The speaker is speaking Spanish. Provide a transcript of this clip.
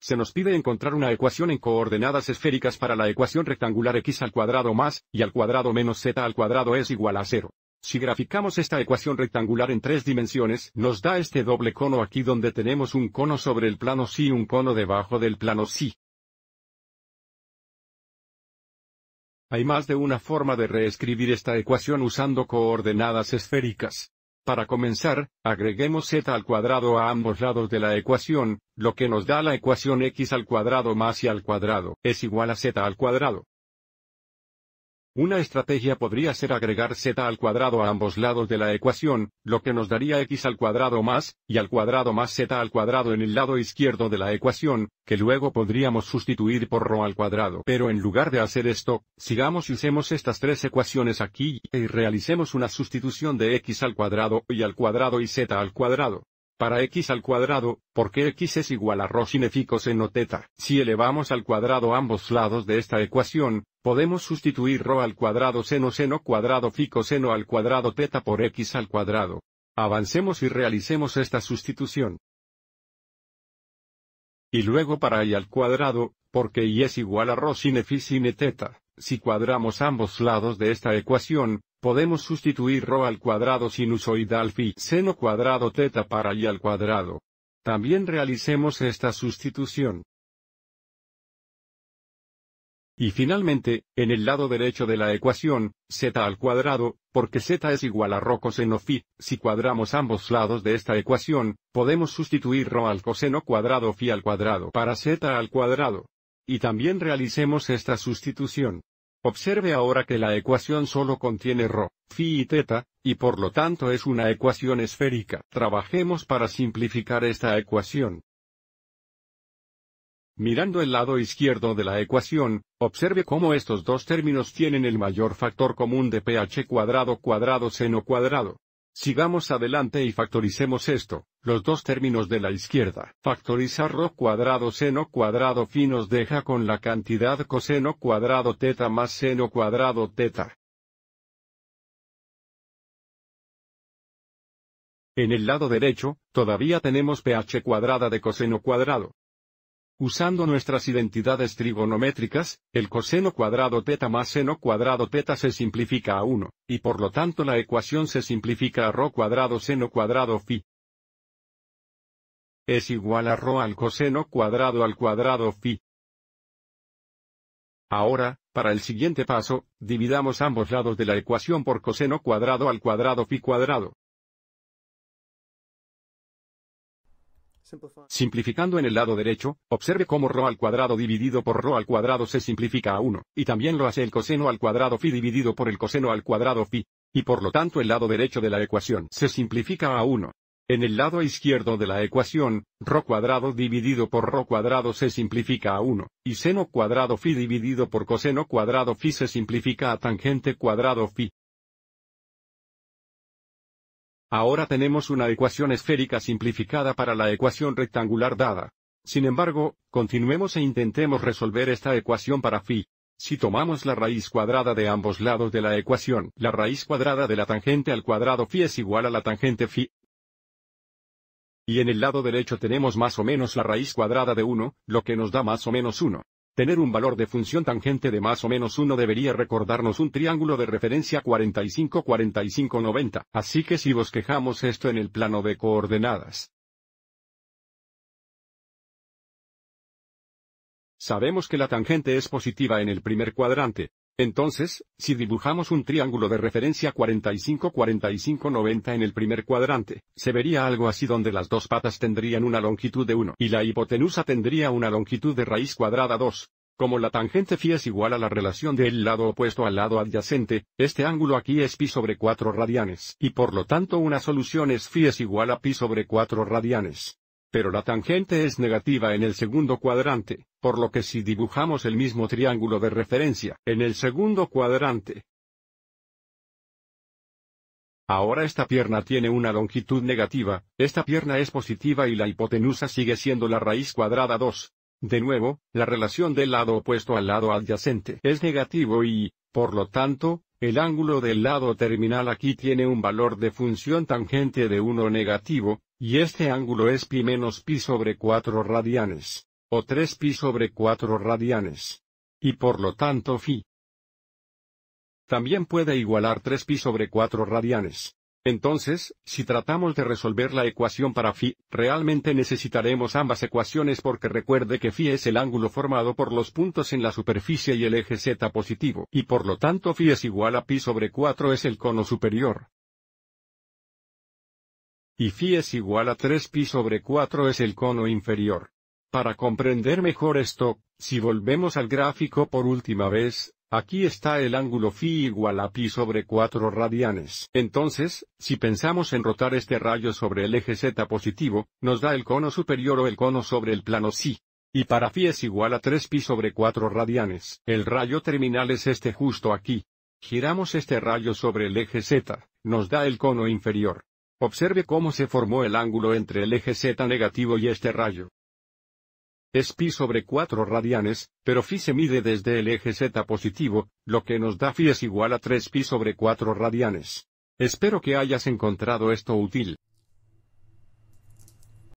Se nos pide encontrar una ecuación en coordenadas esféricas para la ecuación rectangular x al cuadrado más, y al cuadrado menos z al cuadrado es igual a cero. Si graficamos esta ecuación rectangular en tres dimensiones, nos da este doble cono aquí donde tenemos un cono sobre el plano sí y un cono debajo del plano sí. Hay más de una forma de reescribir esta ecuación usando coordenadas esféricas. Para comenzar, agreguemos z al cuadrado a ambos lados de la ecuación, lo que nos da la ecuación x al cuadrado más y al cuadrado es igual a z al cuadrado. Una estrategia podría ser agregar z al cuadrado a ambos lados de la ecuación, lo que nos daría x al cuadrado más, y al cuadrado más z al cuadrado en el lado izquierdo de la ecuación, que luego podríamos sustituir por ρ al cuadrado. Pero en lugar de hacer esto, sigamos y usemos estas tres ecuaciones aquí y realicemos una sustitución de x al cuadrado y al cuadrado y z al cuadrado. Para x al cuadrado, porque x es igual a rho fico seno teta. Si elevamos al cuadrado ambos lados de esta ecuación, podemos sustituir rho al cuadrado seno seno cuadrado fico seno al cuadrado teta por x al cuadrado. Avancemos y realicemos esta sustitución. Y luego para y al cuadrado, porque y es igual a rho sin fico sin teta. Si cuadramos ambos lados de esta ecuación, Podemos sustituir ρ al cuadrado sinusoidal phi seno cuadrado teta para y al cuadrado. También realicemos esta sustitución. Y finalmente, en el lado derecho de la ecuación, z al cuadrado, porque z es igual a ρ coseno phi, si cuadramos ambos lados de esta ecuación, podemos sustituir ρ al coseno cuadrado phi al cuadrado para z al cuadrado. Y también realicemos esta sustitución. Observe ahora que la ecuación solo contiene ρ, phi y θ, y por lo tanto es una ecuación esférica. Trabajemos para simplificar esta ecuación. Mirando el lado izquierdo de la ecuación, observe cómo estos dos términos tienen el mayor factor común de pH cuadrado cuadrado seno cuadrado. Sigamos adelante y factoricemos esto los dos términos de la izquierda. Factorizar ρ cuadrado seno cuadrado nos deja con la cantidad coseno cuadrado teta más seno cuadrado teta. En el lado derecho, todavía tenemos ph cuadrada de coseno cuadrado. Usando nuestras identidades trigonométricas, el coseno cuadrado teta más seno cuadrado teta se simplifica a 1, y por lo tanto la ecuación se simplifica a ρ cuadrado seno cuadrado phi es igual a ρ al coseno cuadrado al cuadrado phi. Ahora, para el siguiente paso, dividamos ambos lados de la ecuación por coseno cuadrado al cuadrado phi cuadrado. Simplificando en el lado derecho, observe cómo ρ al cuadrado dividido por ρ al cuadrado se simplifica a 1, y también lo hace el coseno al cuadrado phi dividido por el coseno al cuadrado phi, y por lo tanto el lado derecho de la ecuación se simplifica a 1. En el lado izquierdo de la ecuación, ρ cuadrado dividido por ρ cuadrado se simplifica a 1, y seno cuadrado phi dividido por coseno cuadrado phi se simplifica a tangente cuadrado phi. Ahora tenemos una ecuación esférica simplificada para la ecuación rectangular dada. Sin embargo, continuemos e intentemos resolver esta ecuación para phi. Si tomamos la raíz cuadrada de ambos lados de la ecuación, la raíz cuadrada de la tangente al cuadrado phi es igual a la tangente phi, y en el lado derecho tenemos más o menos la raíz cuadrada de 1, lo que nos da más o menos 1. Tener un valor de función tangente de más o menos 1 debería recordarnos un triángulo de referencia 45-45-90, así que si bosquejamos esto en el plano de coordenadas. Sabemos que la tangente es positiva en el primer cuadrante, entonces, si dibujamos un triángulo de referencia 45-45-90 en el primer cuadrante, se vería algo así donde las dos patas tendrían una longitud de 1 y la hipotenusa tendría una longitud de raíz cuadrada 2. Como la tangente phi es igual a la relación del lado opuesto al lado adyacente, este ángulo aquí es pi sobre 4 radianes, y por lo tanto una solución es phi es igual a pi sobre 4 radianes. Pero la tangente es negativa en el segundo cuadrante, por lo que si dibujamos el mismo triángulo de referencia en el segundo cuadrante, Ahora esta pierna tiene una longitud negativa, esta pierna es positiva y la hipotenusa sigue siendo la raíz cuadrada 2. De nuevo, la relación del lado opuesto al lado adyacente es negativo y, por lo tanto, el ángulo del lado terminal aquí tiene un valor de función tangente de 1 negativo, y este ángulo es pi menos pi sobre 4 radianes, o 3 pi sobre 4 radianes. Y por lo tanto phi. También puede igualar 3 pi sobre 4 radianes. Entonces, si tratamos de resolver la ecuación para phi, realmente necesitaremos ambas ecuaciones porque recuerde que phi es el ángulo formado por los puntos en la superficie y el eje z positivo, y por lo tanto phi es igual a pi sobre 4 es el cono superior y phi es igual a 3 pi sobre 4 es el cono inferior. Para comprender mejor esto, si volvemos al gráfico por última vez, aquí está el ángulo phi igual a pi sobre 4 radianes. Entonces, si pensamos en rotar este rayo sobre el eje z positivo, nos da el cono superior o el cono sobre el plano si. Y para phi es igual a 3 pi sobre 4 radianes. El rayo terminal es este justo aquí. Giramos este rayo sobre el eje z, nos da el cono inferior. Observe cómo se formó el ángulo entre el eje Z negativo y este rayo. Es pi sobre 4 radianes, pero phi se mide desde el eje Z positivo, lo que nos da phi es igual a 3 pi sobre 4 radianes. Espero que hayas encontrado esto útil.